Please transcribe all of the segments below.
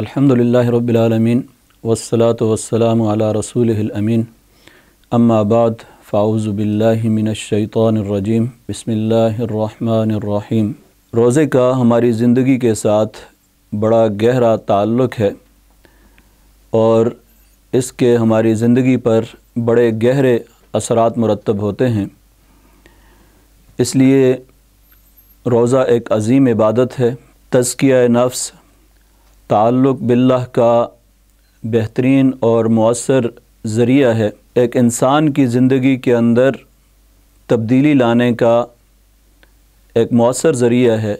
الحمد للہ رب العالمین على رسوله علّہ رسول بعد فاعوذ فاؤز من الشیطان الرجیم بسم اللہ الرحمن الرحیم روزے کا ہماری زندگی کے ساتھ بڑا گہرا تعلق ہے اور اس کے ہماری زندگی پر بڑے گہرے اثرات مرتب ہوتے ہیں اس لیے روزہ ایک عظیم عبادت ہے تزکیہ نفس تعلق باللہ کا بہترین اور مؤثر ذریعہ ہے ایک انسان کی زندگی کے اندر تبدیلی لانے کا ایک مؤثر ذریعہ ہے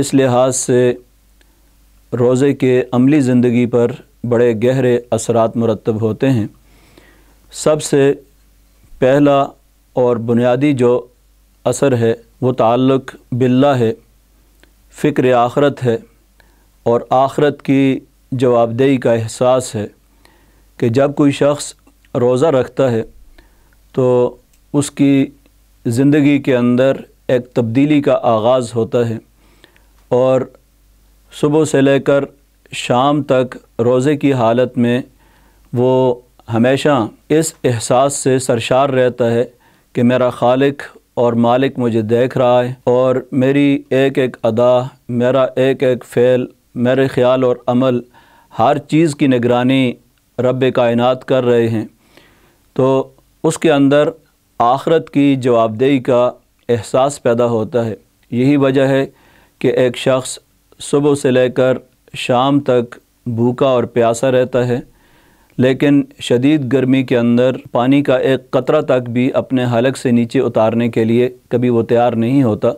اس لحاظ سے روزے کے عملی زندگی پر بڑے گہرے اثرات مرتب ہوتے ہیں سب سے پہلا اور بنیادی جو اثر ہے وہ تعلق باللہ ہے فکر آخرت ہے اور آخرت کی جواب دہی کا احساس ہے کہ جب کوئی شخص روزہ رکھتا ہے تو اس کی زندگی کے اندر ایک تبدیلی کا آغاز ہوتا ہے اور صبح سے لے کر شام تک روزے کی حالت میں وہ ہمیشہ اس احساس سے سرشار رہتا ہے کہ میرا خالق اور مالک مجھے دیکھ رہا ہے اور میری ایک ایک ادا میرا ایک ایک فعل میرے خیال اور عمل ہر چیز کی نگرانی رب کائنات کر رہے ہیں تو اس کے اندر آخرت کی جواب دہی کا احساس پیدا ہوتا ہے یہی وجہ ہے کہ ایک شخص صبح سے لے کر شام تک بھوکا اور پیاسا رہتا ہے لیکن شدید گرمی کے اندر پانی کا ایک قطرہ تک بھی اپنے حلق سے نیچے اتارنے کے لیے کبھی وہ تیار نہیں ہوتا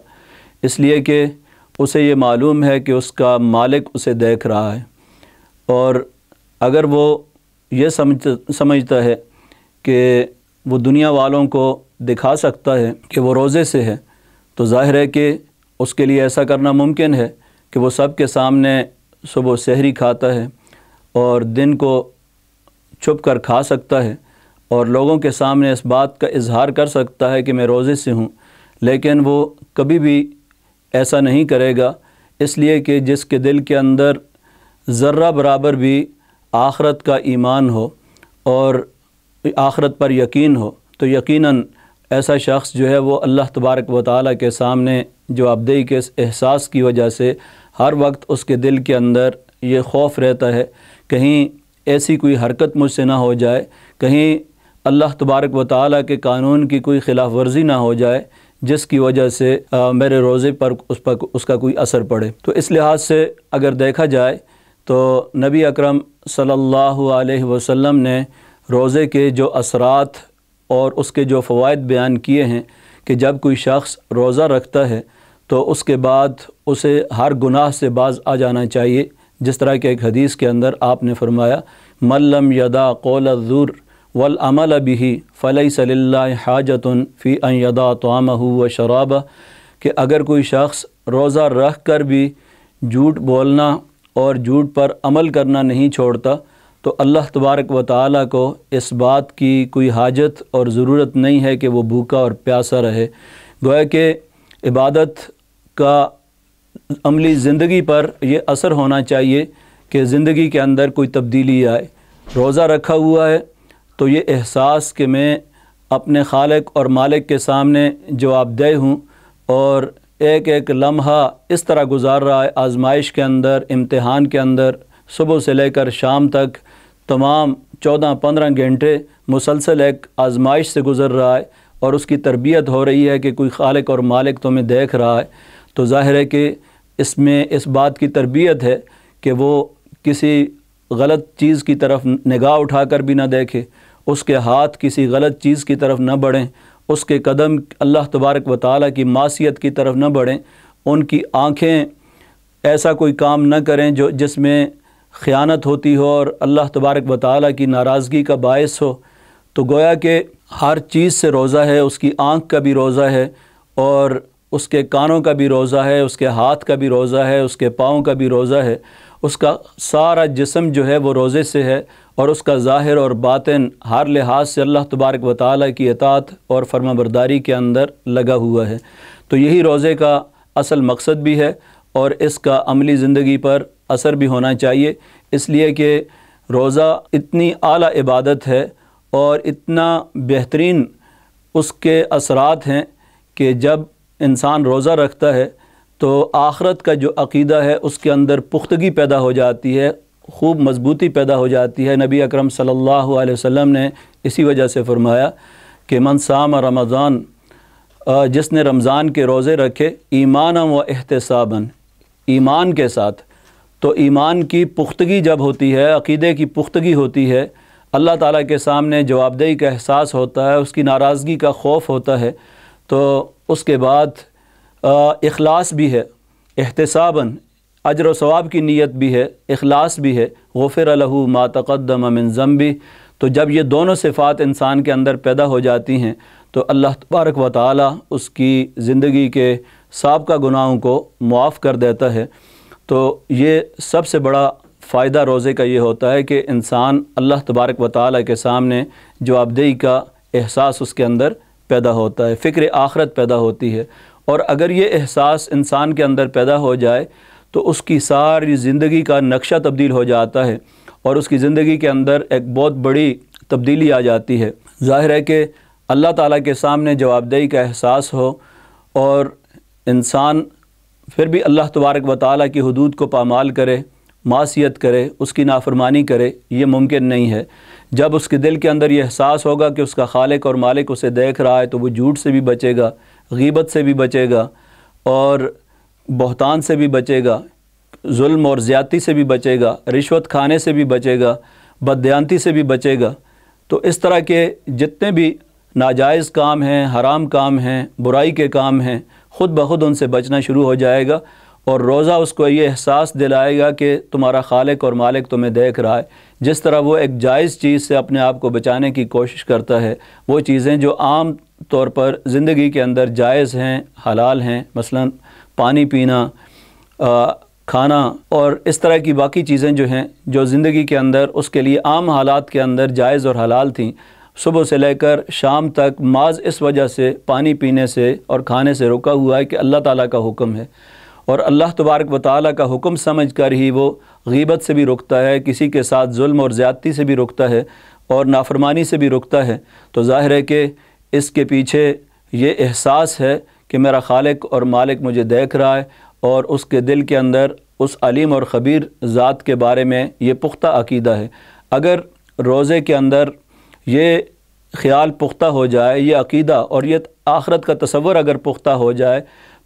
اس لیے کہ اسے یہ معلوم ہے کہ اس کا مالک اسے دیکھ رہا ہے اور اگر وہ یہ سمجھ سمجھتا ہے کہ وہ دنیا والوں کو دکھا سکتا ہے کہ وہ روزے سے ہے تو ظاہر ہے کہ اس کے لیے ایسا کرنا ممکن ہے کہ وہ سب کے سامنے صبح سہری کھاتا ہے اور دن کو چھپ کر کھا سکتا ہے اور لوگوں کے سامنے اس بات کا اظہار کر سکتا ہے کہ میں روزے سے ہوں لیکن وہ کبھی بھی ایسا نہیں کرے گا اس لیے کہ جس کے دل کے اندر ذرہ برابر بھی آخرت کا ایمان ہو اور آخرت پر یقین ہو تو یقیناً ایسا شخص جو ہے وہ اللہ تبارک و تعالیٰ کے سامنے جواب دہی کے اس احساس کی وجہ سے ہر وقت اس کے دل کے اندر یہ خوف رہتا ہے کہیں ایسی کوئی حرکت مجھ سے نہ ہو جائے کہیں اللہ تبارک و تعالیٰ کے قانون کی کوئی خلاف ورزی نہ ہو جائے جس کی وجہ سے میرے روزے پر اس پر اس کا کوئی اثر پڑے تو اس لحاظ سے اگر دیکھا جائے تو نبی اکرم صلی اللہ علیہ وسلم نے روزے کے جو اثرات اور اس کے جو فوائد بیان کیے ہیں کہ جب کوئی شخص روزہ رکھتا ہے تو اس کے بعد اسے ہر گناہ سے باز آ جانا چاہیے جس طرح کہ ایک حدیث کے اندر آپ نے فرمایا ملم یدا قول ذر و العمل ابھی فلاح صلی اللہ حاجت فی این یادا توامہ ہو و شرابہ کہ اگر کوئی شخص روزہ رکھ کر بھی جھوٹ بولنا اور جھوٹ پر عمل کرنا نہیں چھوڑتا تو اللہ تبارک و تعالیٰ کو اس بات کی کوئی حاجت اور ضرورت نہیں ہے کہ وہ بھوکا اور پیاسا رہے گوئے کہ عبادت کا عملی زندگی پر یہ اثر ہونا چاہیے کہ زندگی کے اندر کوئی تبدیلی آئے روزہ رکھا ہوا ہے تو یہ احساس کہ میں اپنے خالق اور مالک کے سامنے جواب دہ ہوں اور ایک ایک لمحہ اس طرح گزار رہا ہے آزمائش کے اندر امتحان کے اندر صبح سے لے کر شام تک تمام چودہ پندرہ گھنٹے مسلسل ایک آزمائش سے گزر رہا ہے اور اس کی تربیت ہو رہی ہے کہ کوئی خالق اور مالک تمہیں دیکھ رہا ہے تو ظاہر ہے کہ اس میں اس بات کی تربیت ہے کہ وہ کسی غلط چیز کی طرف نگاہ اٹھا کر بھی نہ دیکھے اس کے ہاتھ کسی غلط چیز کی طرف نہ بڑھیں اس کے قدم اللہ تبارک و تعالیٰ کی معصیت کی طرف نہ بڑھیں ان کی آنکھیں ایسا کوئی کام نہ کریں جو جس میں خیانت ہوتی ہو اور اللہ تبارک و تعالیٰ کی ناراضگی کا باعث ہو تو گویا کہ ہر چیز سے روزہ ہے اس کی آنکھ کا بھی روزہ ہے اور اس کے کانوں کا بھی روزہ ہے اس کے ہاتھ کا بھی روزہ ہے اس کے پاؤں کا بھی روزہ ہے اس کا سارا جسم جو ہے وہ روزے سے ہے اور اس کا ظاہر اور باطن ہر لحاظ سے اللہ تبارک و تعالیٰ کی اطاعت اور فرما برداری کے اندر لگا ہوا ہے تو یہی روزے کا اصل مقصد بھی ہے اور اس کا عملی زندگی پر اثر بھی ہونا چاہیے اس لیے کہ روزہ اتنی اعلیٰ عبادت ہے اور اتنا بہترین اس کے اثرات ہیں کہ جب انسان روزہ رکھتا ہے تو آخرت کا جو عقیدہ ہے اس کے اندر پختگی پیدا ہو جاتی ہے خوب مضبوطی پیدا ہو جاتی ہے نبی اکرم صلی اللہ علیہ وسلم نے اسی وجہ سے فرمایا کہ من سام رمضان جس نے رمضان کے روزے رکھے ایمان و احتسابً ایمان کے ساتھ تو ایمان کی پختگی جب ہوتی ہے عقیدے کی پختگی ہوتی ہے اللہ تعالیٰ کے سامنے جواب دہی کا احساس ہوتا ہے اس کی ناراضگی کا خوف ہوتا ہے تو اس کے بعد اخلاص بھی ہے احتساباً اجر و ثواب کی نیت بھی ہے اخلاص بھی ہے غفر ما تقدم من زمبی تو جب یہ دونوں صفات انسان کے اندر پیدا ہو جاتی ہیں تو اللہ تبارک و تعالی اس کی زندگی کے سابقہ گناہوں کو معاف کر دیتا ہے تو یہ سب سے بڑا فائدہ روزے کا یہ ہوتا ہے کہ انسان اللہ تبارک و تعالی کے سامنے جواب دہی کا احساس اس کے اندر پیدا ہوتا ہے فکر آخرت پیدا ہوتی ہے اور اگر یہ احساس انسان کے اندر پیدا ہو جائے تو اس کی ساری زندگی کا نقشہ تبدیل ہو جاتا ہے اور اس کی زندگی کے اندر ایک بہت بڑی تبدیلی آ جاتی ہے ظاہر ہے کہ اللہ تعالیٰ کے سامنے جواب دہی کا احساس ہو اور انسان پھر بھی اللہ تبارک و تعالیٰ کی حدود کو پامال کرے معاشیت کرے اس کی نافرمانی کرے یہ ممکن نہیں ہے جب اس کے دل کے اندر یہ احساس ہوگا کہ اس کا خالق اور مالک اسے دیکھ رہا ہے تو وہ جھوٹ سے بھی بچے گا غیبت سے بھی بچے گا اور بہتان سے بھی بچے گا ظلم اور زیادتی سے بھی بچے گا رشوت کھانے سے بھی بچے گا بددیانتی سے بھی بچے گا تو اس طرح کے جتنے بھی ناجائز کام ہیں حرام کام ہیں برائی کے کام ہیں خود بخود ان سے بچنا شروع ہو جائے گا اور روزہ اس کو یہ احساس دلائے گا کہ تمہارا خالق اور مالک تمہیں دیکھ رہا ہے جس طرح وہ ایک جائز چیز سے اپنے آپ کو بچانے کی کوشش کرتا ہے وہ چیزیں جو عام طور پر زندگی کے اندر جائز ہیں حلال ہیں مثلا پانی پینا کھانا اور اس طرح کی باقی چیزیں جو ہیں جو زندگی کے اندر اس کے لیے عام حالات کے اندر جائز اور حلال تھیں صبح سے لے کر شام تک معاذ اس وجہ سے پانی پینے سے اور کھانے سے رکا ہوا ہے کہ اللہ تعالیٰ کا حکم ہے اور اللہ تبارک و تعالیٰ کا حکم سمجھ کر ہی وہ غیبت سے بھی رکتا ہے کسی کے ساتھ ظلم اور زیادتی سے بھی رکتا ہے اور نافرمانی سے بھی رکتا ہے تو ظاہر ہے کہ اس کے پیچھے یہ احساس ہے کہ میرا خالق اور مالک مجھے دیکھ رہا ہے اور اس کے دل کے اندر اس علیم اور خبیر ذات کے بارے میں یہ پختہ عقیدہ ہے اگر روزے کے اندر یہ خیال پختہ ہو جائے یہ عقیدہ اور یہ آخرت کا تصور اگر پختہ ہو جائے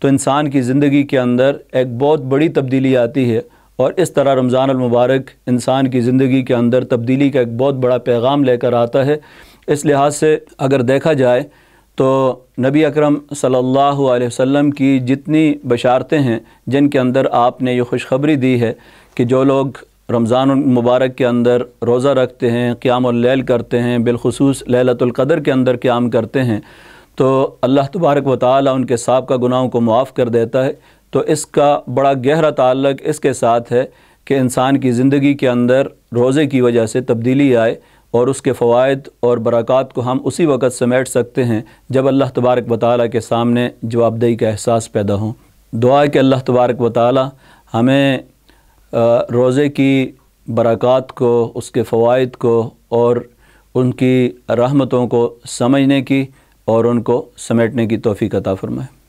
تو انسان کی زندگی کے اندر ایک بہت بڑی تبدیلی آتی ہے اور اس طرح رمضان المبارک انسان کی زندگی کے اندر تبدیلی کا ایک بہت بڑا پیغام لے کر آتا ہے اس لحاظ سے اگر دیکھا جائے تو نبی اکرم صلی اللہ علیہ وسلم کی جتنی بشارتیں ہیں جن کے اندر آپ نے یہ خوشخبری دی ہے کہ جو لوگ رمضان المبارک کے اندر روزہ رکھتے ہیں قیام اللیل کرتے ہیں بالخصوص لیلت القدر کے اندر قیام کرتے ہیں تو اللہ تبارک و تعالی ان کے سابقہ گناہوں کو معاف کر دیتا ہے تو اس کا بڑا گہرا تعلق اس کے ساتھ ہے کہ انسان کی زندگی کے اندر روزے کی وجہ سے تبدیلی آئے اور اس کے فوائد اور برکات کو ہم اسی وقت سمیٹ سکتے ہیں جب اللہ تبارک و تعالی کے سامنے جواب دہی کا احساس پیدا ہوں دعا ہے کہ اللہ تبارک و تعالیٰ ہمیں روزے کی برکات کو اس کے فوائد کو اور ان کی رحمتوں کو سمجھنے کی اور ان کو سمیٹنے کی توفیق عطا فرمائے